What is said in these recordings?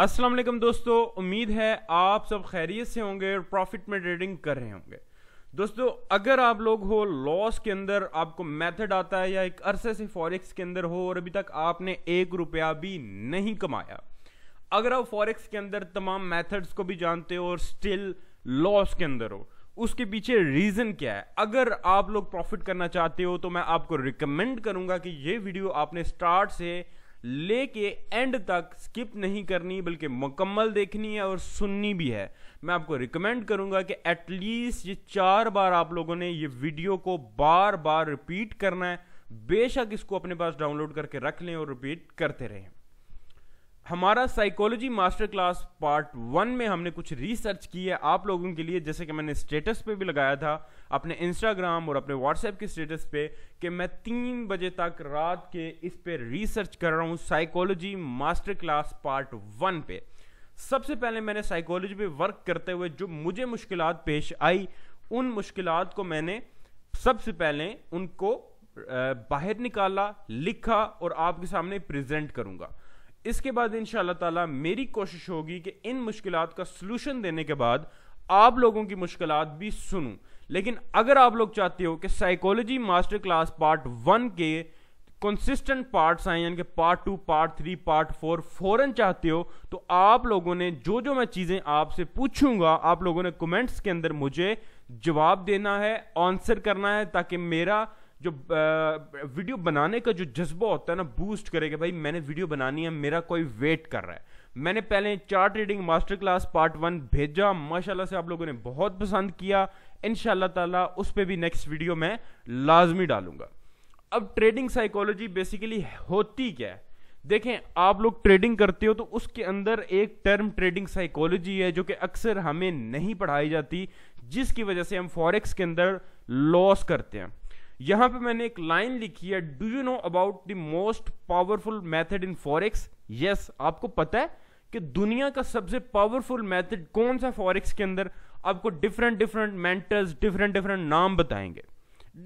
अस्सलाम वालेकुम दोस्तों उम्मीद है आप सब खैरियत से होंगे और प्रॉफिट में ट्रेडिंग कर रहे होंगे दोस्तों अगर आप लोग हो लॉस के अंदर आपको मेथड आता है या एक अरसे से फॉरेक्स के अंदर हो और अभी तक आपने एक रुपया भी नहीं कमाया अगर आप फॉरेक्स के अंदर तमाम मेथड्स को भी जानते हो और स्टिल लॉस के अंदर हो उसके पीछे रीजन क्या है अगर आप लोग प्रॉफिट करना चाहते हो तो मैं आपको रिकमेंड करूंगा कि ये वीडियो आपने स्टार्ट से लेके एंड तक स्किप नहीं करनी बल्कि मुकम्मल देखनी है और सुननी भी है मैं आपको रिकमेंड करूंगा कि एटलीस्ट ये चार बार आप लोगों ने ये वीडियो को बार बार रिपीट करना है बेशक इसको अपने पास डाउनलोड करके रख लें और रिपीट करते रहें हमारा psychology master class part one में हमने कुछ रिसर्च की है आप लोगों के लिए जैसे कि मैंने स्टेटस पे भी लगाया था अपने इंस्टाग्राम और अपने व्हाट्सएप के स्टेटस पे कि मैं तीन बजे तक रात के इस पे रिसर्च कर रहा हूँ psychology master class part one पे सबसे पहले मैंने साइकोलॉजी पे वर्क करते हुए जो मुझे मुश्किल पेश आई उन मुश्किल को मैंने सबसे पहले उनको बाहर निकाला लिखा और आपके सामने प्रेजेंट करूंगा इसके बाद इन ताला मेरी कोशिश होगी कि इन मुश्किल का सलूशन देने के बाद आप लोगों की मुश्किल भी सुनूं लेकिन अगर आप लोग चाहते हो कि psychology master class part one के कंसिस्टेंट पार्ट्स आए यानी कि part two part three part four फौरन चाहते हो तो आप लोगों ने जो जो मैं चीज़ें आपसे पूछूंगा आप लोगों ने कमेंट्स के अंदर मुझे जवाब देना है आंसर करना है ताकि मेरा जो वीडियो बनाने का जो जज्बा होता है ना बूस्ट करेगा भाई मैंने वीडियो बनानी है मेरा कोई वेट कर रहा है मैंने पहले chart reading master class part one भेजा माशाल्लाह से आप लोगों ने बहुत पसंद किया इन ताला उस पर भी नेक्स्ट वीडियो में लाजमी डालूंगा अब ट्रेडिंग साइकोलॉजी बेसिकली होती क्या है देखें आप लोग ट्रेडिंग करते हो तो उसके अंदर एक टर्म ट्रेडिंग साइकोलॉजी है जो कि अक्सर हमें नहीं पढ़ाई जाती जिसकी वजह से हम फॉरेक्स के अंदर लॉस करते हैं यहां पे मैंने एक लाइन लिखी है do you know about the most powerful method in forex yes आपको पता है कि दुनिया का सबसे पावरफुल मेथड कौन सा फॉरेक्स के अंदर आपको different different mentors different different नाम बताएंगे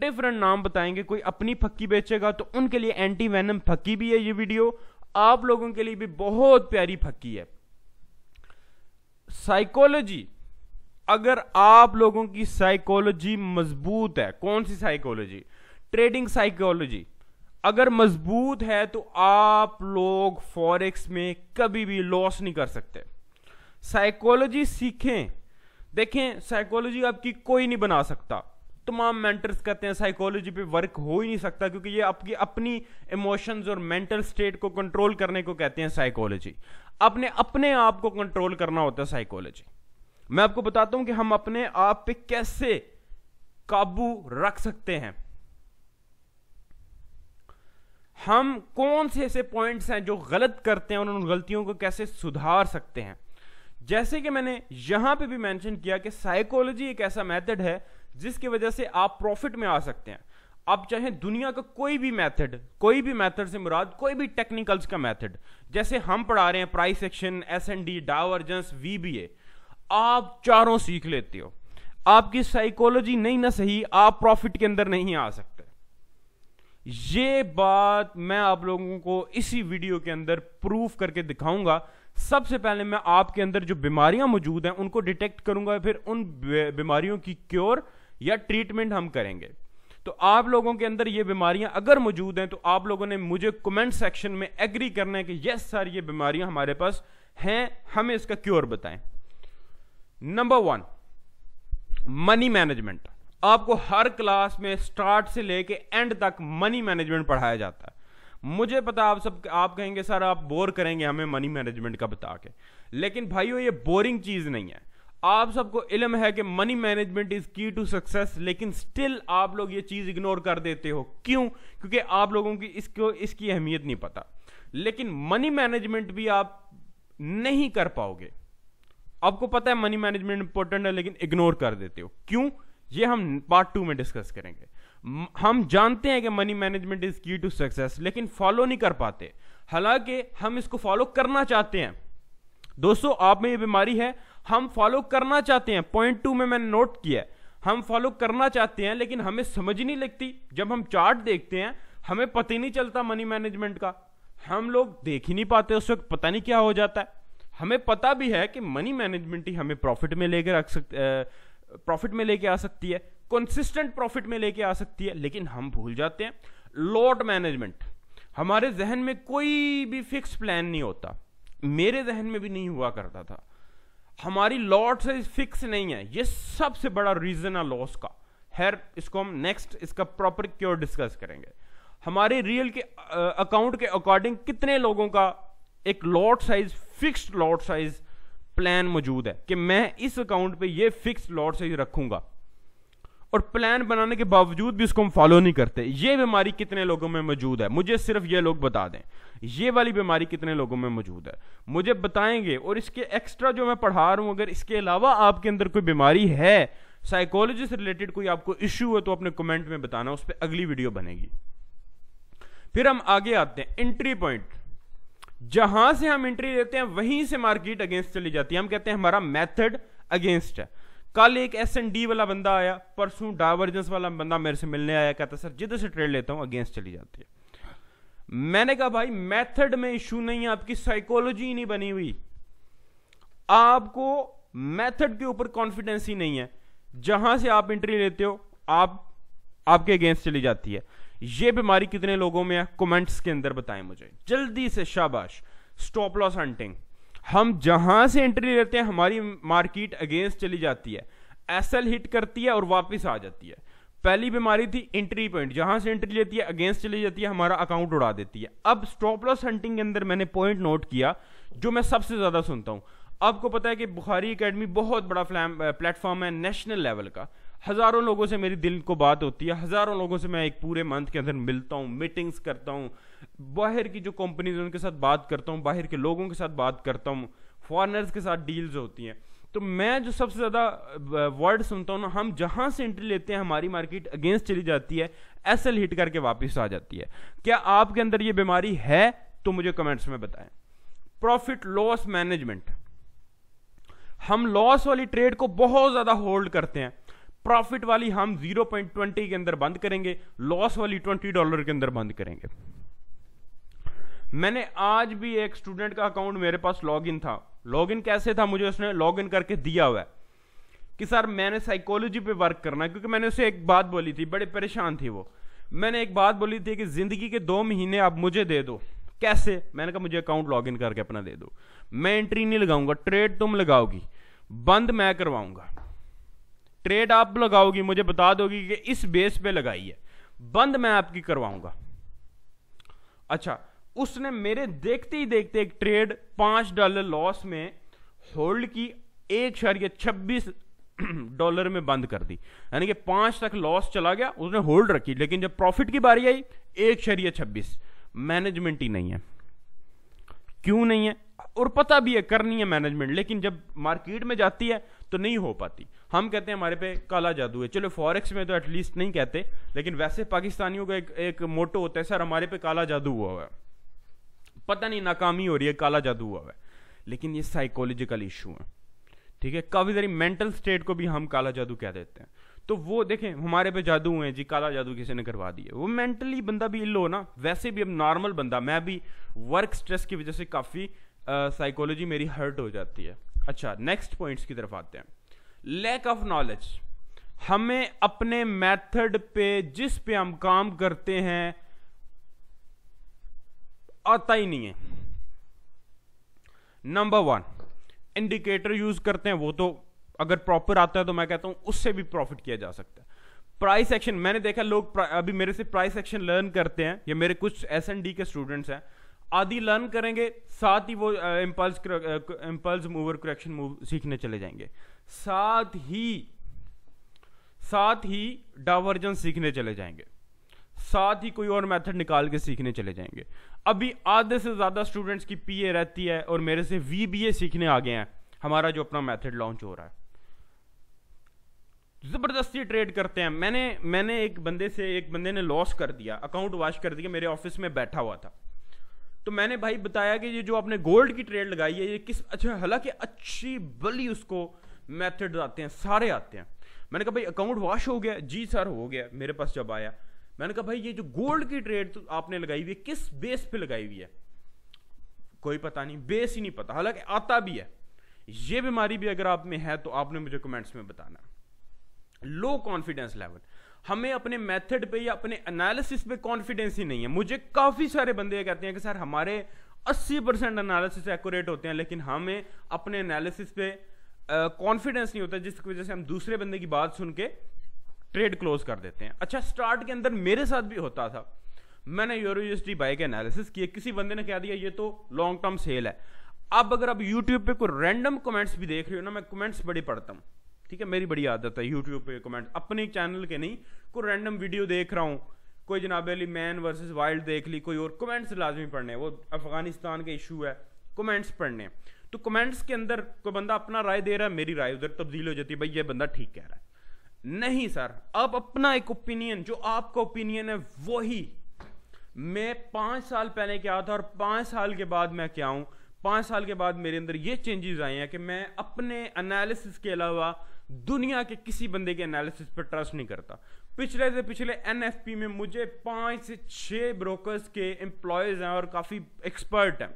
डिफरेंट नाम बताएंगे कोई अपनी फक्की बेचेगा तो उनके लिए एंटी वैनम फक्की भी है ये वीडियो आप लोगों के लिए भी बहुत प्यारी फक्की है साइकोलॉजी अगर आप लोगों की साइकोलॉजी मजबूत है कौन सी साइकोलॉजी ट्रेडिंग साइकोलॉजी अगर मजबूत है तो आप लोग फॉरेक्स में कभी भी लॉस नहीं कर सकते साइकोलॉजी सीखें देखें साइकोलॉजी आपकी कोई नहीं बना सकता तमाम मेंटर्स कहते हैं साइकोलॉजी पे वर्क हो ही नहीं सकता क्योंकि ये आपकी अपनी इमोशंस और मेंटल स्टेट को कंट्रोल करने को कहते हैं साइकोलॉजी अपने अपने आप को कंट्रोल करना होता है साइकोलॉजी मैं आपको बताता हूं कि हम अपने आप पे कैसे काबू रख सकते हैं हम कौन से ऐसे पॉइंट्स हैं जो गलत करते हैं और उन गलतियों को कैसे सुधार सकते हैं जैसे कि मैंने यहां पे भी मेंशन किया कि साइकोलॉजी एक ऐसा मेथड है जिसकी वजह से आप प्रॉफिट में आ सकते हैं आप चाहे दुनिया का कोई भी मेथड कोई भी मेथड से मुराद कोई भी टेक्निकल्स का मेथड जैसे हम पढ़ा रहे हैं price action S N D divergence ए आप चारों सीख लेते हो आपकी साइकोलॉजी नहीं ना सही आप प्रॉफिट के अंदर नहीं आ सकते ये बात मैं आप लोगों को इसी वीडियो के अंदर प्रूफ करके दिखाऊंगा सबसे पहले मैं आपके अंदर जो बीमारियां मौजूद हैं उनको डिटेक्ट करूंगा फिर उन बीमारियों की क्योर या ट्रीटमेंट हम करेंगे तो आप लोगों के अंदर ये बीमारियां अगर मौजूद हैं तो आप लोगों ने मुझे कमेंट सेक्शन में एग्री करना है कि यस सर ये बीमारियां हमारे पास हैं हमें इसका क्योर बताएं नंबर वन मनी मैनेजमेंट आपको हर क्लास में स्टार्ट से लेके एंड तक मनी मैनेजमेंट पढ़ाया जाता है मुझे पता आप सब आप कहेंगे सर आप बोर करेंगे हमें मनी मैनेजमेंट का बता के लेकिन भाइयों ये बोरिंग चीज़ नहीं है आप सबको इलम है कि money management is key to success लेकिन स्टिल आप लोग ये चीज़ इग्नोर कर देते हो क्यों क्योंकि आप लोगों की इसको इसकी अहमियत नहीं पता लेकिन मनी मैनेजमेंट भी आप नहीं कर पाओगे आपको पता है मनी मैनेजमेंट इंपॉर्टेंट है लेकिन इग्नोर कर देते हो क्यों ये हम पार्ट टू में डिस्कस करेंगे हम जानते हैं कि money management is key to success लेकिन फॉलो नहीं कर पाते हालांकि हम इसको फॉलो करना चाहते हैं दोस्तों आप में ये बीमारी है हम फॉलो करना चाहते हैं पॉइंट टू में मैंने नोट किया है हम फॉलो करना चाहते हैं लेकिन हमें समझ नहीं लगती जब हम चार्ट देखते हैं हमें पता ही नहीं चलता मनी मैनेजमेंट का हम लोग देख ही नहीं पाते उस वक्त पता नहीं क्या हो जाता है हमें पता भी है कि मनी मैनेजमेंट ही हमें प्रॉफिट में लेकर रख सकते प्रॉफिट में लेके आ सकती है कंसिस्टेंट प्रॉफिट में लेके आ सकती है लेकिन हम भूल जाते हैं लॉट मैनेजमेंट हमारे जहन में कोई भी फिक्स प्लान नहीं होता मेरे जहन में भी नहीं हुआ करता था हमारी लॉट से फिक्स नहीं है ये सबसे बड़ा रीजन है लॉस का खैर इसको हम नेक्स्ट इसका प्रॉपर क्योर डिस्कस करेंगे हमारे रियल के अकाउंट के अकॉर्डिंग कितने लोगों का एक lot size fixed lot size plan मौजूद है कि मैं इस अकाउंट पे ये फिक्स लॉट साइज रखूंगा और प्लान बनाने के बावजूद भी उसको हम फॉलो नहीं करते ये बीमारी कितने लोगों में मौजूद है मुझे सिर्फ ये लोग बता दें ये वाली बीमारी कितने लोगों में मौजूद है मुझे बताएंगे और इसके एक्स्ट्रा जो मैं पढ़ा रहा हूं अगर इसके अलावा आपके अंदर कोई बीमारी है साइकोलॉजी से रिलेटेड कोई आपको इश्यू है तो अपने कमेंट में बताना उस पर अगली वीडियो बनेगी फिर हम आगे आते हैं एंट्री पॉइंट जहां से हम एंट्री देते हैं वहीं से मार्केट अगेंस्ट चली जाती है हम कहते हैं हमारा मेथड अगेंस्ट है कल एक एस एंड डी वाला बंदा आया परसों डाइवर्जेंस वाला बंदा मेरे से मिलने आया कहता सर जिधर से ट्रेड लेता हूं अगेंस्ट चली जाती है मैंने कहा भाई मेथड में इशू नहीं है आपकी साइकोलॉजी नहीं बनी हुई आपको मेथड के ऊपर कॉन्फिडेंस ही नहीं है जहां से आप एंट्री लेते हो आप आपके अगेंस्ट चली जाती है ये बीमारी कितने लोगों में है कमेंट्स के अंदर बताएं मुझे जल्दी से शाबाश स्टॉप लॉस हंटिंग हम जहां से एंट्री लेते हैं हमारी मार्केट अगेंस्ट चली जाती है एसएल हिट करती है और वापस आ जाती है पहली बीमारी थी एंट्री पॉइंट जहां से एंट्री लेती है अगेंस्ट चली जाती है हमारा अकाउंट उड़ा देती है अब स्टॉप लॉस हंटिंग के अंदर मैंने पॉइंट नोट किया जो मैं सबसे ज्यादा सुनता हूं आपको पता है कि बुखारी एकेडमी बहुत बड़ा प्लेटफॉर्म है नेशनल लेवल का हज़ारों लोगों से मेरी दिल को बात होती है हज़ारों लोगों से मैं एक पूरे मंथ के अंदर मिलता हूँ मीटिंग्स करता हूँ बाहर की जो कंपनीज उनके साथ बात करता हूँ बाहर के लोगों के साथ बात करता हूँ फॉरनर्स के साथ डील्स होती हैं तो मैं जो सबसे ज़्यादा वर्ड सुनता हूँ ना हम जहाँ से एंट्री लेते हैं हमारी मार्केट अगेंस्ट चली जाती है एस हिट करके वापस आ जाती है क्या आपके अंदर ये बीमारी है तो मुझे कमेंट्स में बताएं प्रॉफिट लॉस मैनेजमेंट हम लॉस वाली ट्रेड को बहुत ज़्यादा होल्ड करते हैं प्रॉफिट वाली हम 0.20 के अंदर बंद करेंगे लॉस वाली 20 डॉलर के अंदर बंद करेंगे मैंने आज भी एक स्टूडेंट का अकाउंट मेरे पास लॉगिन था लॉगिन कैसे था मुझे उसने लॉगिन करके दिया हुआ है कि सर मैंने साइकोलॉजी पे वर्क करना है क्योंकि मैंने उसे एक बात बोली थी बड़े परेशान थी वो मैंने एक बात बोली थी कि ज़िंदगी के दो महीने आप मुझे दे दो कैसे मैंने कहा मुझे अकाउंट लॉगिन करके अपना दे दो मैं एंट्री नहीं लगाऊंगा ट्रेड तुम लगाओगी बंद मैं करवाऊंगा ट्रेड आप लगाओगी मुझे बता दोगी कि इस बेस पे लगाई है बंद मैं आपकी करवाऊंगा अच्छा उसने मेरे देखते ही देखते एक ट्रेड पांच डॉलर लॉस में होल्ड की एक शर्य छब्बीस डॉलर में बंद कर दी यानी कि पांच तक लॉस चला गया उसने होल्ड रखी लेकिन जब प्रॉफिट की बारी आई एक शर्य छब्बीस मैनेजमेंट ही नहीं है क्यों नहीं है और पता भी है करनी है मैनेजमेंट लेकिन जब मार्केट में जाती है तो नहीं हो पाती हम कहते हैं हमारे पे काला जादू है चलो फॉरेक्स में तो एटलीस्ट नहीं कहते लेकिन वैसे पाकिस्तानियों का एक एक मोटो होता है सर हमारे पे काला जादू हुआ हुआ है पता नहीं नाकामी हो रही है काला जादू हुआ हुआ है लेकिन ये साइकोलॉजिकल इशू है ठीक है काफ़ी सारी मेंटल स्टेट को भी हम काला जादू कह देते हैं तो वो देखें हमारे पे जादू हुए हैं जी काला जादू किसी ने करवा दिया वो मेंटली बंदा भी इल हो ना वैसे भी अब नॉर्मल बंदा मैं भी वर्क स्ट्रेस की वजह से काफ़ी साइकोलॉजी मेरी हर्ट हो जाती है अच्छा नेक्स्ट पॉइंट्स की तरफ आते हैं लैक ऑफ नॉलेज हमें अपने मेथड पे जिस पे हम काम करते हैं आता ही नहीं है नंबर वन इंडिकेटर यूज करते हैं वो तो अगर प्रॉपर आता है तो मैं कहता हूं उससे भी प्रॉफिट किया जा सकता है प्राइस एक्शन मैंने देखा लोग अभी मेरे से प्राइस एक्शन लर्न करते हैं या मेरे कुछ एस एन डी के स्टूडेंट्स हैं आदि लर्न करेंगे साथ ही वो impulse impulse mover correction move सीखने चले जाएंगे साथ ही साथ ही डाइवर्जन सीखने चले जाएंगे साथ ही कोई और मेथड निकाल के सीखने चले जाएंगे अभी आधे से ज़्यादा स्टूडेंट्स की पीए रहती है और मेरे से वीबीए सीखने आ गए हैं हमारा जो अपना मेथड लॉन्च हो रहा है ज़बरदस्ती ट्रेड करते हैं मैंने मैंने एक बंदे से एक बंदे ने लॉस कर दिया अकाउंट वॉश कर दिया मेरे ऑफिस में बैठा हुआ था तो मैंने भाई बताया कि ये जो आपने गोल्ड की ट्रेड लगाई है ये किस अच्छा हालांकि अच्छी बली उसको मेथड आते हैं सारे आते हैं मैंने कहा भाई अकाउंट वॉश हो गया जी सर हो गया मेरे पास जब आया मैंने कहा भाई ये जो गोल्ड की ट्रेड तो आपने लगाई हुई है किस बेस पे लगाई हुई है कोई पता नहीं बेस ही नहीं पता हालांकि आता भी है ये बीमारी भी अगर आप में है तो आपने मुझे कमेंट्स में बताना लो कॉन्फिडेंस लेवल हमें अपने मेथड पे या अपने एनालिसिस पे कॉन्फिडेंस ही नहीं है मुझे काफ़ी सारे बंदे ये कहते हैं कि सर हमारे 80 परसेंट एनालिसिस एक्यूरेट होते हैं लेकिन हमें अपने एनालिसिस पे कॉन्फिडेंस नहीं होता जिसकी वजह से हम दूसरे बंदे की बात सुन के ट्रेड क्लोज कर देते हैं अच्छा स्टार्ट के अंदर मेरे साथ भी होता था मैंने यूरोजिस्ट्री बाई के एनालिसिस किए किसी बंदे ने कह दिया ये तो लॉन्ग टर्म सेल है अब अगर आप यूट्यूब पे कोई रैंडम कमेंट्स भी देख रहे हो ना मैं कमेंट्स बड़ी पढ़ता हूँ ठीक है मेरी बड़ी आदत है यूट्यूब पे कमेंट अपने चैनल के नहीं कोई रैंडम वीडियो देख रहा हूँ कोई जनाब अली मैन वर्सेस वाइल्ड देख ली कोई और कमेंट्स लाजमी पढ़ने वो अफगानिस्तान के इशू है कमेंट्स पढ़ने तो कमेंट्स के अंदर कोई बंदा अपना राय दे रहा है मेरी राय उधर तब्दील हो जाती है भाई ये बंदा ठीक कह रहा है नहीं सर अब अपना एक ओपिनियन जो आपका ओपिनियन है वही मैं पाँच साल पहले क्या था और पाँच साल के बाद मैं क्या हूँ पाँच साल के बाद मेरे अंदर ये चेंजेस आए हैं कि मैं अपने एनालिसिस के अलावा दुनिया के किसी बंदे के एनालिसिस पर ट्रस्ट नहीं करता पिछले से पिछले एन में मुझे पाँच से छः ब्रोकर्स के एम्प्लॉयज़ हैं और काफ़ी एक्सपर्ट हैं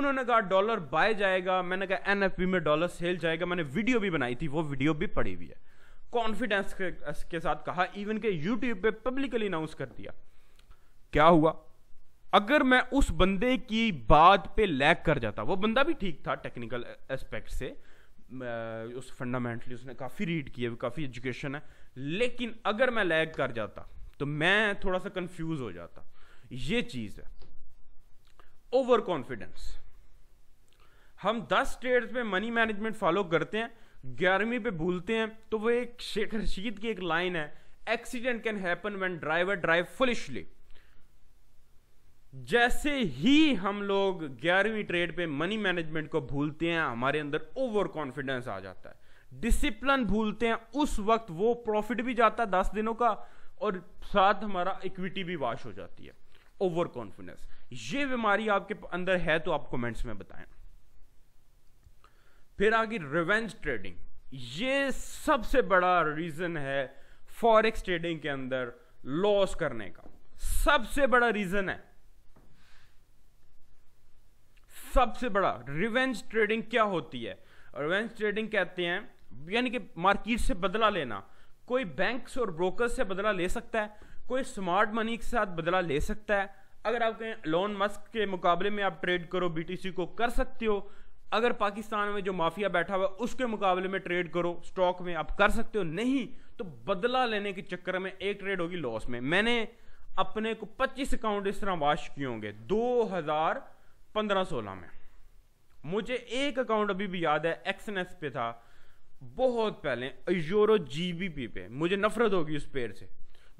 उन्होंने कहा डॉलर बाय जाएगा मैंने कहा एन में डॉलर सेल जाएगा मैंने वीडियो भी बनाई थी वो वीडियो भी पड़ी हुई है कॉन्फिडेंस के, के साथ कहा इवन के यूट्यूब पे पब्लिकली अनाउंस कर दिया क्या हुआ अगर मैं उस बंदे की बात पे लैग कर जाता वो बंदा भी ठीक था टेक्निकल एस्पेक्ट से उस फंडामेंटली उसने काफ़ी रीड किया काफ़ी एजुकेशन है लेकिन अगर मैं लैग कर जाता तो मैं थोड़ा सा कंफ्यूज हो जाता ये चीज़ है ओवर कॉन्फिडेंस हम दस स्टेट्स में मनी मैनेजमेंट फॉलो करते हैं ग्यारहवीं पे भूलते हैं तो वो एक शेख रशीद की एक लाइन है accident can happen when driver drive foolishly जैसे ही हम लोग ग्यारहवीं ट्रेड पे मनी मैनेजमेंट को भूलते हैं हमारे अंदर ओवर कॉन्फिडेंस आ जाता है डिसिप्लिन भूलते हैं उस वक्त वो प्रॉफिट भी जाता है दस दिनों का और साथ हमारा इक्विटी भी वाश हो जाती है ओवर कॉन्फिडेंस ये बीमारी आपके अंदर है तो आप कमेंट्स में बताएं फिर आगे रिवेंज ट्रेडिंग ये सबसे बड़ा रीजन है फॉरेक्स ट्रेडिंग के अंदर लॉस करने का सबसे बड़ा रीजन है सबसे बड़ा रिवेंज ट्रेडिंग क्या होती है रिवेंज ट्रेडिंग कहते हैं यानी कि मार्केट से बदला लेना कोई बैंक्स और ब्रोकर से बदला ले सकता है कोई स्मार्ट मनी के साथ बदला ले सकता है अगर आप कहें लोन मस्क के मुकाबले में आप ट्रेड करो बीटीसी को कर सकते हो अगर पाकिस्तान में जो माफिया बैठा हुआ है उसके मुकाबले में ट्रेड करो स्टॉक में आप कर सकते हो नहीं तो बदला लेने के चक्कर में एक ट्रेड होगी लॉस में मैंने अपने को 25 अकाउंट इस तरह वाश किए होंगे पंद्रह सोलह में मुझे एक अकाउंट अभी भी याद है एक्सनेस पे था बहुत पहले यूरो जीबीपी पे मुझे नफरत होगी उस पेड़ से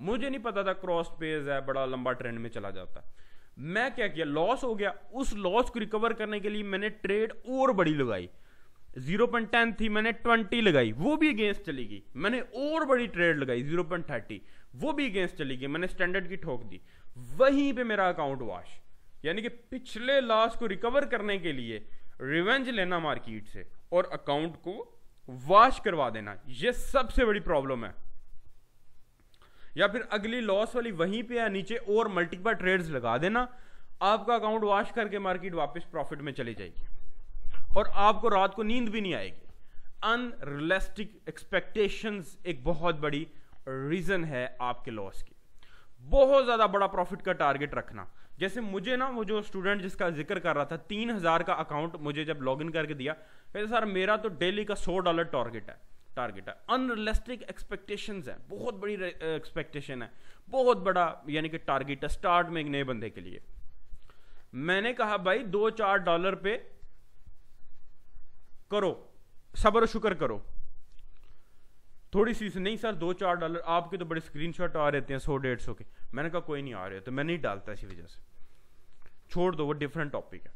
मुझे नहीं पता था क्रॉस पेज है बड़ा लंबा ट्रेंड में चला जाता मैं क्या किया लॉस हो गया उस लॉस को रिकवर करने के लिए मैंने ट्रेड और बड़ी लगाई जीरो पॉइंट टेन थी मैंने ट्वेंटी लगाई वो भी अगेंस्ट चली गई मैंने और बड़ी ट्रेड लगाई जीरो पॉइंट थर्टी वो भी अगेंस्ट चली गई मैंने स्टैंडर्ड की ठोक दी वहीं पे मेरा अकाउंट वॉश यानी कि पिछले लॉस को रिकवर करने के लिए रिवेंज लेना मार्केट से और अकाउंट को वॉश करवा देना यह सबसे बड़ी प्रॉब्लम है या फिर अगली लॉस वाली वहीं पे या नीचे और मल्टीपल ट्रेड्स लगा देना आपका अकाउंट वॉश करके मार्केट वापस प्रॉफिट में चली जाएगी और आपको रात को नींद भी नहीं आएगी अनरियलिस्टिक एक्सपेक्टेशंस एक बहुत बड़ी रीजन है आपके लॉस की बहुत ज्यादा बड़ा प्रॉफिट का टारगेट रखना जैसे मुझे ना वो जो स्टूडेंट जिसका जिक्र कर रहा था तीन हज़ार का अकाउंट मुझे जब लॉगिन करके दिया कहते सर मेरा तो डेली का सौ डॉलर टारगेट है टारगेट है अनरियलिस्टिक एक्सपेक्टेशन है बहुत बड़ी एक्सपेक्टेशन है बहुत बड़ा यानी कि टारगेट है स्टार्ट में एक नए बंदे के लिए मैंने कहा भाई दो चार डॉलर पे करो सब्र शुक्र करो थोड़ी सी नहीं सर दो चार डॉलर आपके तो बड़े शॉट आ रहे हैं सौ डेढ़ सौ के मैंने कहा कोई नहीं आ रहे तो मैं नहीं डालता इसी वजह से छोड़ दो वो डिफरेंट टॉपिक है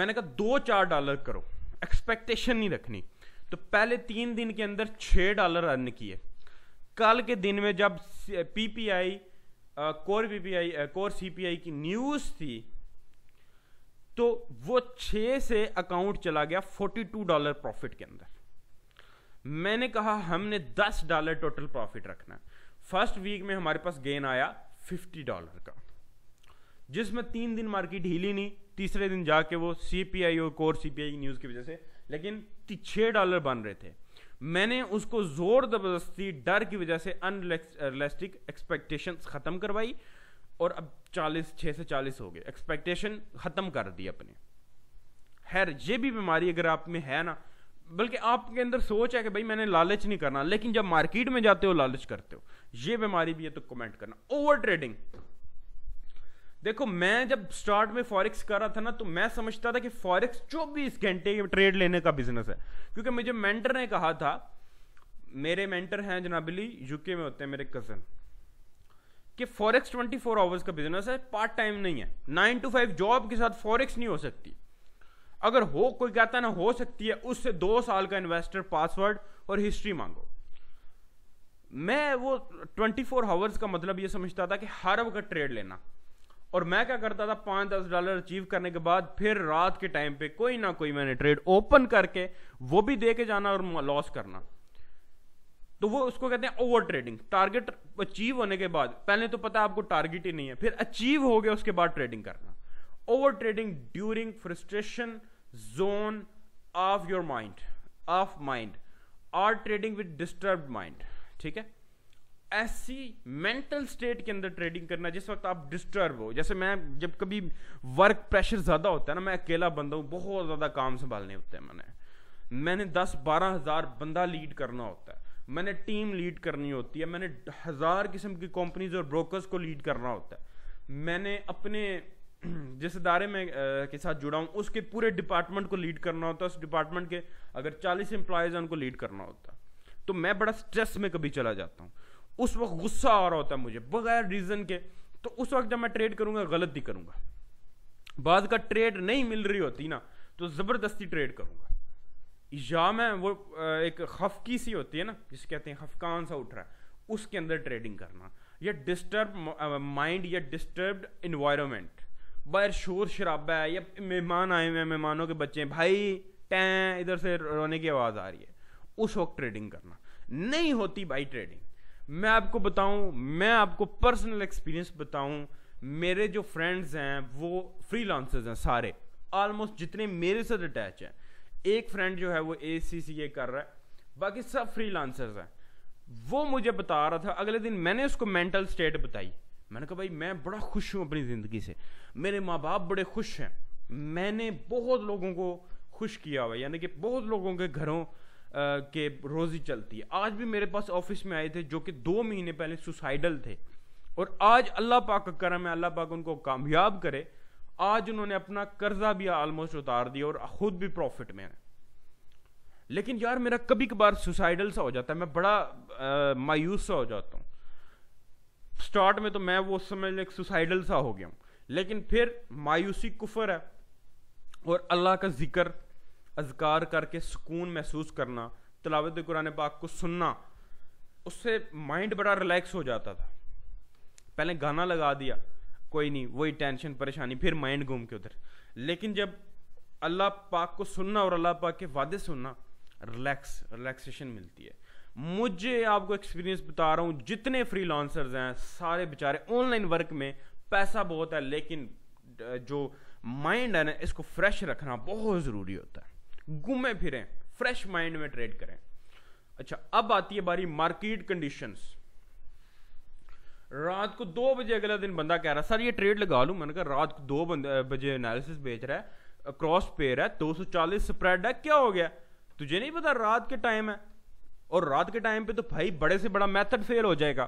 मैंने कहा दो चार डॉलर करो एक्सपेक्टेशन नहीं रखनी तो पहले तीन दिन के अंदर छः डॉलर अर्न किए कल के दिन में जब PPI core PPI core CPI की न्यूज़ थी तो वो छः से अकाउंट चला गया फोर्टी टू डॉलर प्रॉफिट के अंदर मैंने कहा हमने दस डॉलर टोटल प्रॉफिट रखना फर्स्ट वीक में हमारे पास गेन आया फिफ्टी डॉलर का जिसमें तीन दिन मार्केट हिली नहीं तीसरे दिन जाके वो सीपीआई और कोर सीपीआई न्यूज की वजह से लेकिन छः डॉलर बन रहे थे मैंने उसको जोर जबरदस्ती डर की वजह से अनरियलिस्टिक एक्सपेक्टेशन खत्म करवाई और अब चालीस छः से चालीस हो गए एक्सपेक्टेशन खत्म कर दी अपने खैर ये भी बीमारी अगर आप में है ना बल्कि आपके अंदर सोच है कि भाई मैंने लालच नहीं करना लेकिन जब मार्केट में जाते हो लालच करते हो ये बीमारी भी है तो कमेंट करना ओवर ट्रेडिंग देखो मैं जब स्टार्ट में फॉरेक्स कर रहा था ना तो मैं समझता था कि फॉरेक्स चौबीस घंटे ट्रेड लेने का बिजनेस है क्योंकि मुझे मेंटर ने कहा था मेरे मेंटर हैं जनाबिली यूके में होते हैं मेरे कजन कि फॉरेक्स 24 आवर्स का बिजनेस है पार्ट टाइम नहीं है नाइन टू फाइव जॉब के साथ फॉरेक्स नहीं हो सकती अगर हो कोई कहता ना हो सकती है उससे दो साल का इन्वेस्टर पासवर्ड और हिस्ट्री मांगो मैं वो 24 फोर हावर्स का मतलब ये समझता था कि हर वक्त ट्रेड लेना और मैं क्या करता था पांच दस डॉलर अचीव करने के बाद फिर रात के टाइम पे कोई ना कोई मैंने ट्रेड ओपन करके वो भी दे के जाना और लॉस करना तो वो उसको कहते हैं ओवर ट्रेडिंग टारगेट अचीव होने के बाद पहले तो पता आपको टारगेट ही नहीं है फिर अचीव हो गया उसके बाद ट्रेडिंग करना over trading during frustration zone of your mind of mind are trading with disturbed mind ठीक है ऐसी मेंटल स्टेट के अंदर ट्रेडिंग करना जिस वक्त आप डिस्टर्ब हो जैसे मैं जब कभी वर्क प्रेशर ज़्यादा होता है ना मैं अकेला बंदा हूँ बहुत ज़्यादा काम संभालने होते हैं मैंने मैंने दस बारह हज़ार बंदा लीड करना होता है मैंने टीम लीड करनी होती है मैंने हज़ार किस्म की कंपनीज और ब्रोकर्स को लीड करना होता है मैंने अपने जिस इदारे में के साथ जुड़ा हूँ उसके पूरे डिपार्टमेंट को लीड करना होता उस डिपार्टमेंट के अगर चालीस एम्प्लॉयज़ हैं उनको लीड करना होता तो मैं बड़ा स्ट्रेस में कभी चला जाता हूँ उस वक्त गुस्सा आ रहा होता है मुझे बगैर रीज़न के तो उस वक्त जब मैं ट्रेड करूँगा गलत ही करूँगा बाद का ट्रेड नहीं मिल रही होती ना तो ज़बरदस्ती ट्रेड करूँगा या मैं वो एक खफकी सी होती है ना जिसे कहते हैं खफकान सा उठ रहा है उसके अंदर ट्रेडिंग करना या डिस्टर्ब माइंड या डिस्टर्ब्ड इन्वायरमेंट बाहर शोर शराबा है या मेहमान आए हुए हैं मेहमानों के बच्चे भाई टैं इधर से रोने की आवाज़ आ रही है उस वक्त ट्रेडिंग करना नहीं होती भाई ट्रेडिंग मैं आपको बताऊं मैं आपको पर्सनल एक्सपीरियंस बताऊं मेरे जो फ्रेंड्स हैं वो फ्री हैं सारे ऑलमोस्ट जितने मेरे साथ अटैच हैं एक फ्रेंड जो है वो ए सी सी ए कर रहा है बाकी सब फ्री हैं वो मुझे बता रहा था अगले दिन मैंने उसको मेंटल स्टेट बताई मैंने कहा भाई मैं बड़ा खुश हूँ अपनी ज़िंदगी से मेरे माँ बाप बड़े खुश हैं मैंने बहुत लोगों को खुश किया हुआ यानी कि बहुत लोगों के घरों के रोज़ी चलती है आज भी मेरे पास ऑफिस में आए थे जो कि दो महीने पहले सुसाइडल थे और आज अल्लाह पाक करम है अल्लाह पाक उनको कामयाब करे आज उन्होंने अपना कर्जा भी ऑलमोस्ट उतार दिया और खुद भी प्रॉफिट में है लेकिन यार मेरा कभी कभार सुसाइडल सा हो जाता है मैं बड़ा आ, मायूस सा हो जाता हूँ स्टार्ट में तो मैं वो समझ लें सुसाइडल सा हो गया हूँ लेकिन फिर मायूसी कुफर है और अल्लाह का जिक्र अजकार करके सुकून महसूस करना तलावत कुरान पाक को सुनना उससे माइंड बड़ा रिलैक्स हो जाता था पहले गाना लगा दिया कोई नहीं वही टेंशन परेशानी फिर माइंड घूम के उधर लेकिन जब अल्लाह पाक को सुनना और अल्लाह पाक के वादे सुनना रिलैक्स रिलैक्सेशन मिलती है मुझे आपको एक्सपीरियंस बता रहा हूँ जितने फ्री हैं सारे बेचारे ऑनलाइन वर्क में पैसा बहुत है लेकिन जो माइंड है ना इसको फ्रेश रखना बहुत ज़रूरी होता है घूमे फिरें फ्रेश माइंड में ट्रेड करें अच्छा अब आती है बारी मार्केट कंडीशंस रात को दो बजे अगला दिन बंदा कह रहा सर ये ट्रेड लगा लूँ मैंने कहा रात को दो बजे एनालिसिस बेच रहा है क्रॉस पेयर है 240 स्प्रेड है क्या हो गया तुझे नहीं पता रात के टाइम है और रात के टाइम पे तो भाई बड़े से बड़ा मेथड फेल हो जाएगा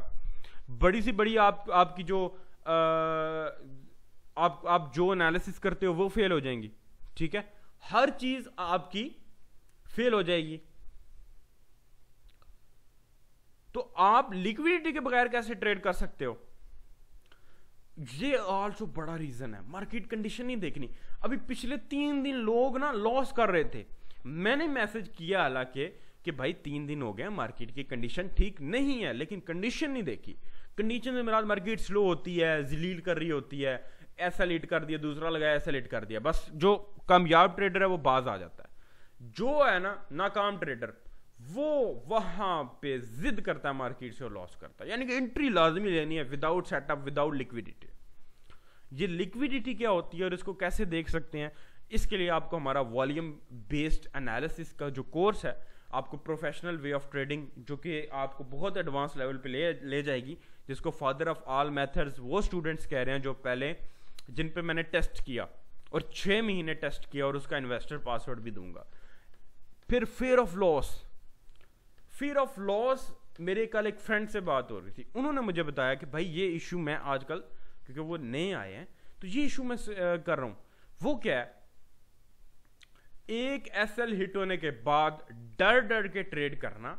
बड़ी सी बड़ी आप आपकी जो आ, आप आप जो एनालिसिस करते हो वो फेल हो जाएंगी ठीक है हर चीज आपकी फेल हो जाएगी तो आप लिक्विडिटी के बगैर कैसे ट्रेड कर सकते हो ये ऑल्सो बड़ा रीजन है मार्केट कंडीशन नहीं देखनी अभी पिछले तीन दिन लोग ना लॉस कर रहे थे मैंने मैसेज किया हालांकि कि भाई तीन दिन हो गया मार्केट की कंडीशन ठीक नहीं है लेकिन कंडीशन नहीं देखी कंडीशन में मेरा मार्केट स्लो होती है जलील कर रही होती है ऐसा लीड कर दिया दूसरा लगाया ऐसा लीड कर दिया बस जो कामयाब ट्रेडर है वो बाज आ जाता है जो है ना नाकाम ट्रेडर वो वहां पे जिद करता है मार्केट से और लॉस करता है यानी कि एंट्री लाजमी लेनी है विदाउट सेटअप विदाउट लिक्विडिटी ये लिक्विडिटी क्या होती है और इसको कैसे देख सकते हैं इसके लिए आपको हमारा वॉल्यूम बेस्ड एनालिसिस का जो कोर्स है आपको प्रोफेशनल वे ऑफ ट्रेडिंग जो कि आपको बहुत एडवांस लेवल पे ले ले जाएगी जिसको फादर ऑफ ऑल मेथड्स वो स्टूडेंट्स कह रहे हैं जो पहले जिन पे मैंने टेस्ट किया और छः महीने टेस्ट किया और उसका इन्वेस्टर पासवर्ड भी दूंगा फिर fear of loss fear of loss मेरे कल एक फ्रेंड से बात हो रही थी उन्होंने मुझे बताया कि भाई ये इशू मैं आजकल क्योंकि वो नए आए हैं तो ये इशू मैं कर रहा हूँ वो क्या है एक एसएल हिट होने के बाद डर डर के ट्रेड करना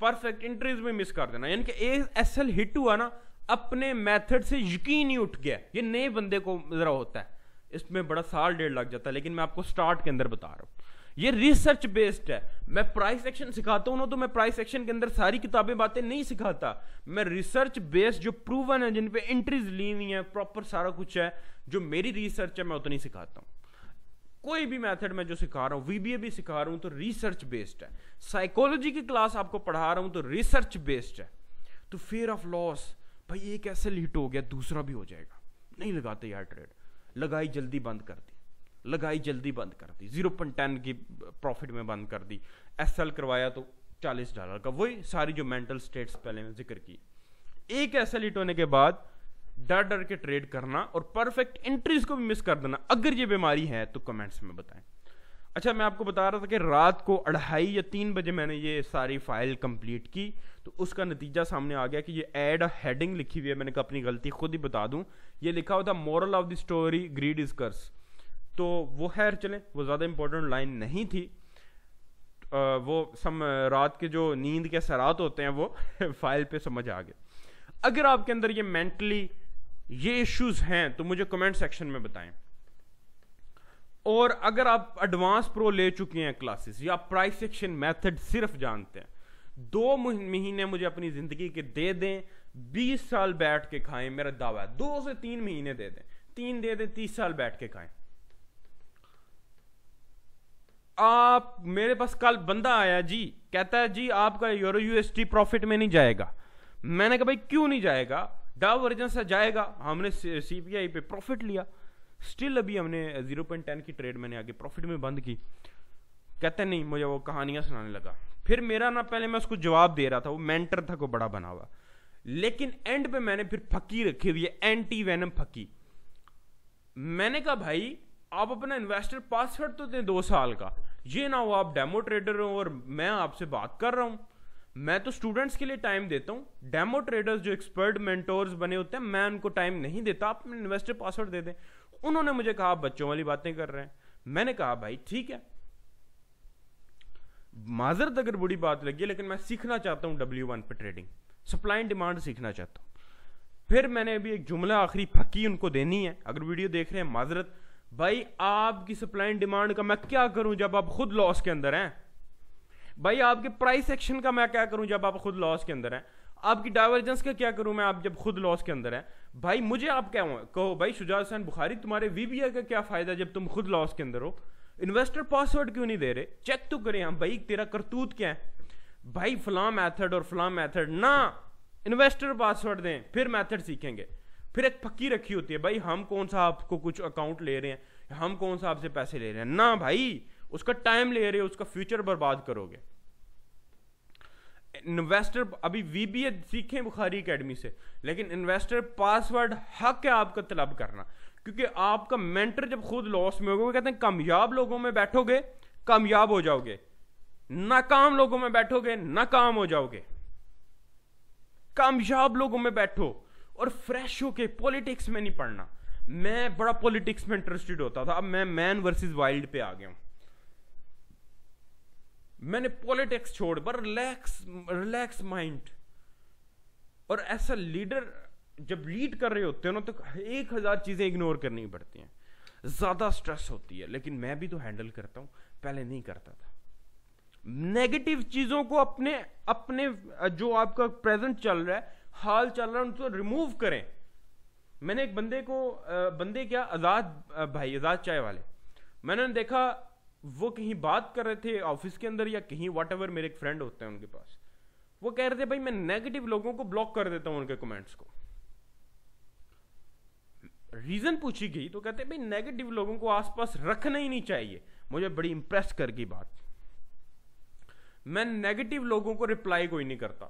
परफेक्ट इंट्रीज में मिस कर देना यानी कि एक एसएल हिट हुआ ना अपने मेथड से यकीन ही उठ गया ये नए बंदे को जरा होता है इसमें बड़ा साल डेढ़ लग जाता है लेकिन मैं आपको स्टार्ट के अंदर बता रहा हूँ ये रिसर्च बेस्ड है मैं प्राइस एक्शन सिखाता हूँ ना तो मैं प्राइस एक्शन के अंदर सारी किताबें बातें नहीं सिखाता मैं रिसर्च बेस्ड जो प्रूवन है जिन पे एंट्रीज ली हुई है प्रॉपर सारा कुछ है जो मेरी रिसर्च है मैं उतनी सिखाता हूँ कोई भी मेथड मैं जो सिखा रहा हूँ वीबीए भी सिखा रहा हूँ तो रिसर्च बेस्ड है साइकोलॉजी की क्लास आपको पढ़ा रहा हूँ तो रिसर्च बेस्ड है तो फेयर ऑफ लॉस भाई एक ऐसे लीट हो गया दूसरा भी हो जाएगा नहीं लगाते यार ट्रेड लगाई जल्दी बंद कर दी लगाई जल्दी बंद कर दी जीरो पॉइंट टेन की प्रॉफिट में बंद कर दी एस एल करवाया तो चालीस डॉलर का वही सारी जो मेंटल स्टेट्स पहले मैं जिक्र की एक एस एल हिट होने के बाद डर डर के ट्रेड करना और परफेक्ट एंट्रीज को भी मिस कर देना अगर ये बीमारी है तो कमेंट्स में बताएं अच्छा मैं आपको बता रहा था कि रात को अढ़ाई या तीन बजे मैंने ये सारी फाइल कंप्लीट की तो उसका नतीजा सामने आ गया कि ये एड हेडिंग लिखी हुई है मैंने अपनी गलती खुद ही बता दूं ये लिखा हुआ था moral of the story greed is curse तो वो खैर चले वो ज़्यादा इंपॉर्टेंट लाइन नहीं थी आ, वो सम रात के जो नींद के असरात होते हैं वो फाइल पे समझ आ गए अगर आपके अंदर ये मेंटली ये इश्यूज हैं तो मुझे कमेंट सेक्शन में बताएं और अगर आप एडवांस प्रो ले चुके हैं क्लासेस या प्राइस सेक्शन मेथड सिर्फ जानते हैं दो महीने मुझे अपनी जिंदगी के दे दें बीस साल बैठ के खाएं मेरा दावा है दो से तीन महीने दे दें तीन दे दें तीस साल बैठ के खाएं आप मेरे पास कल बंदा आया जी कहता है जी आपका यूरो यूएसटी प्रॉफिट में नहीं जाएगा मैंने कहा भाई क्यों नहीं जाएगा डाव वर्जन सा जाएगा हमने सी पी आई पे प्रॉफिट लिया स्टिल अभी हमने जीरो पॉइंट टेन की ट्रेड मैंने आगे प्रॉफिट में बंद की कहते नहीं मुझे वो कहानियां सुनाने लगा फिर मेरा ना पहले मैं उसको जवाब दे रहा था वो मेंटर था को बड़ा बना हुआ लेकिन एंड पे मैंने फिर फकी रखी हुई है एंटी वैनम फकी मैंने कहा भाई आप अपना इन्वेस्टर पासवर्ड तो दें दो साल का ये ना हो आप डेमो ट्रेडर हो और मैं आपसे बात कर रहा हूं मैं तो स्टूडेंट्स के लिए टाइम देता हूँ डेमो ट्रेडर्स जो एक्सपर्ट मेंटोर्स बने होते हैं मैं उनको टाइम नहीं देता आप इन्वेस्टर पासवर्ड दे दें उन्होंने मुझे कहा आप बच्चों वाली बातें कर रहे हैं मैंने कहा भाई ठीक है माजरत अगर बुरी बात लगी लेकिन मैं सीखना चाहता हूँ डब्ल्यू वन पर ट्रेडिंग सप्लाई एंड डिमांड सीखना चाहता हूँ फिर मैंने अभी एक जुमला आखिरी फकी उनको देनी है अगर वीडियो देख रहे हैं माजरत भाई आपकी सप्लाई एंड डिमांड का मैं क्या करूं जब आप खुद लॉस के अंदर हैं भाई आपके प्राइस एक्शन का मैं क्या करूं जब आप खुद लॉस के अंदर हैं आपकी डाइवर्जेंस का क्या करूं मैं आप जब खुद लॉस के अंदर हैं भाई मुझे आप क्या कहो भाई शुजा हुसैन बुखारी तुम्हारे वीबीआई का क्या फायदा जब तुम खुद लॉस के अंदर हो इन्वेस्टर पासवर्ड क्यों नहीं दे रहे चेक तो करें हम भाई तेरा करतूत क्या है भाई फलां मैथड और फलां मैथड ना इन्वेस्टर पासवर्ड दें फिर मैथड सीखेंगे फिर एक पक्की रखी होती है भाई हम कौन सा आपको कुछ अकाउंट ले रहे हैं हम कौन सा आपसे पैसे ले रहे हैं ना भाई उसका टाइम ले रहे हो उसका फ्यूचर बर्बाद करोगे इन्वेस्टर अभी वीबीए सीखें बुखारी एकेडमी से लेकिन इन्वेस्टर पासवर्ड हक है आपका तलब करना क्योंकि आपका मेंटर जब खुद लॉस में होगा वो कहते हैं कामयाब लोगों में बैठोगे कामयाब हो जाओगे नाकाम लोगों में बैठोगे नाकाम हो जाओगे कामयाब लोगों में बैठो और फ्रेश होके पॉलिटिक्स में नहीं पढ़ना मैं बड़ा पॉलिटिक्स में इंटरेस्टेड होता था अब मैं मैन वर्सेस वाइल्ड पे आ गया हूं मैंने पॉलिटिक्स छोड़ पर रिलैक्स रिलैक्स माइंड और ऐसा लीडर जब लीड कर रहे होते हैं ना तो एक हजार चीजें इग्नोर करनी पड़ती हैं ज्यादा स्ट्रेस होती है लेकिन मैं भी तो हैंडल करता हूं पहले नहीं करता था नेगेटिव चीजों को अपने अपने जो आपका प्रेजेंट चल रहा है हाल चल रहा है उनको रिमूव करें मैंने एक बंदे को बंदे क्या आजाद भाई आजाद चाय वाले मैंने देखा वो कहीं बात कर रहे थे ऑफिस के अंदर या कहीं वट मेरे एक फ्रेंड होते हैं उनके पास वो कह रहे थे भाई मैं नेगेटिव लोगों को ब्लॉक कर देता हूं उनके कमेंट्स को रीजन पूछी गई तो कहते भाई नेगेटिव लोगों को आसपास रखना ही नहीं चाहिए मुझे बड़ी इंप्रेस कर गई बात मैं नेगेटिव लोगों को रिप्लाई कोई नहीं करता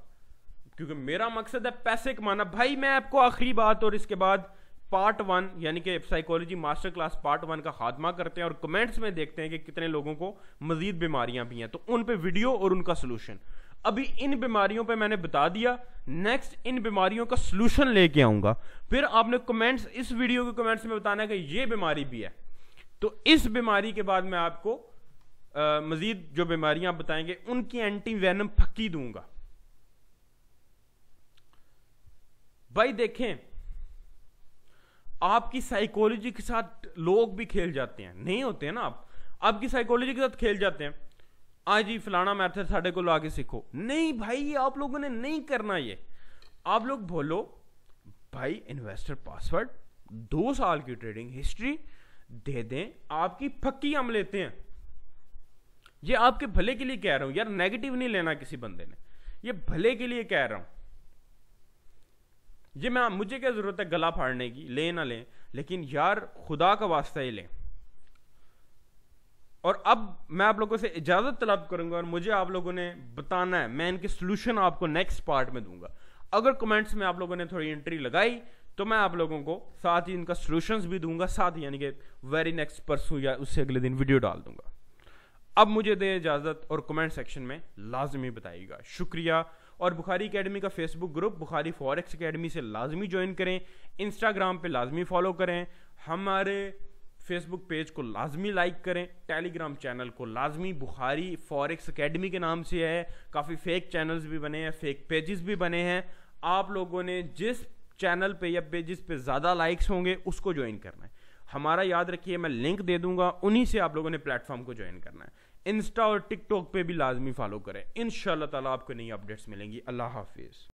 क्योंकि मेरा मकसद है पैसे कमाना भाई मैं आपको आखिरी बात और इसके बाद पार्ट वन यानी कि psychology master class part one का खात्मा करते हैं और कमेंट्स में देखते हैं कि कितने लोगों को मजीद बीमारियां भी हैं तो उन पे वीडियो और उनका सोल्यूशन अभी इन बीमारियों पे मैंने बता दिया नेक्स्ट इन बीमारियों का सोल्यूशन लेके आऊंगा फिर आपने कमेंट्स इस वीडियो के कमेंट्स में बताना है कि ये बीमारी भी है तो इस बीमारी के बाद मैं आपको आ, मजीद जो बीमारियां आप बताएंगे उनकी एंटी वैनम फक्की दूंगा भाई देखें आपकी साइकोलॉजी के साथ लोग भी खेल जाते हैं नहीं होते हैं ना आप आपकी साइकोलॉजी के साथ खेल जाते हैं आज जी फलाना मैथड साढ़े को आगे सीखो नहीं भाई आप लोगों ने नहीं करना ये आप लोग बोलो भाई इन्वेस्टर पासवर्ड दो साल की ट्रेडिंग हिस्ट्री दे दें आपकी पक्की हम लेते हैं ये आपके भले के लिए कह रहा हूं यार नेगेटिव नहीं लेना किसी बंदे ने ये भले के लिए कह रहा हूं ये मैं मुझे क्या ज़रूरत है गला फाड़ने की ले ना ले लेकिन यार खुदा का वास्ता ही लें और अब मैं आप लोगों से इजाज़त तलब करूंगा और मुझे आप लोगों ने बताना है मैं इनके सोल्यूशन आपको नेक्स्ट पार्ट में दूंगा अगर कमेंट्स में आप लोगों ने थोड़ी एंट्री लगाई तो मैं आप लोगों को साथ ही इनका सोल्यूशन भी दूंगा साथ ही यानी कि वेरी नेक्स्ट परसों या उससे अगले दिन वीडियो डाल दूंगा अब मुझे दें इजाज़त और कमेंट सेक्शन में लाजमी बताइएगा शुक्रिया और बुखारी अकेडमी का Facebook group Bukhari forex academy से लाजमी ज्वाइन करें इंस्टाग्राम पे लाजमी फॉलो करें हमारे फेसबुक पेज को लाजमी लाइक करें टेलीग्राम चैनल को लाजमी बुखारी फॉरेक्स अकेडमी के नाम से है काफ़ी फेक चैनल्स भी बने हैं फेक पेजेस भी बने हैं आप लोगों ने जिस चैनल पे या पेजेस पे ज़्यादा लाइक्स होंगे उसको ज्वाइन करना है हमारा याद रखिए मैं लिंक दे दूंगा उन्हीं से आप लोगों ने प्लेटफॉर्म को ज्वाइन करना है इंस्टा और टिकटॉक पे भी लाजमी फॉलो करें इन ताला आपको नई अपडेट्स मिलेंगी अल्लाह हाफिज़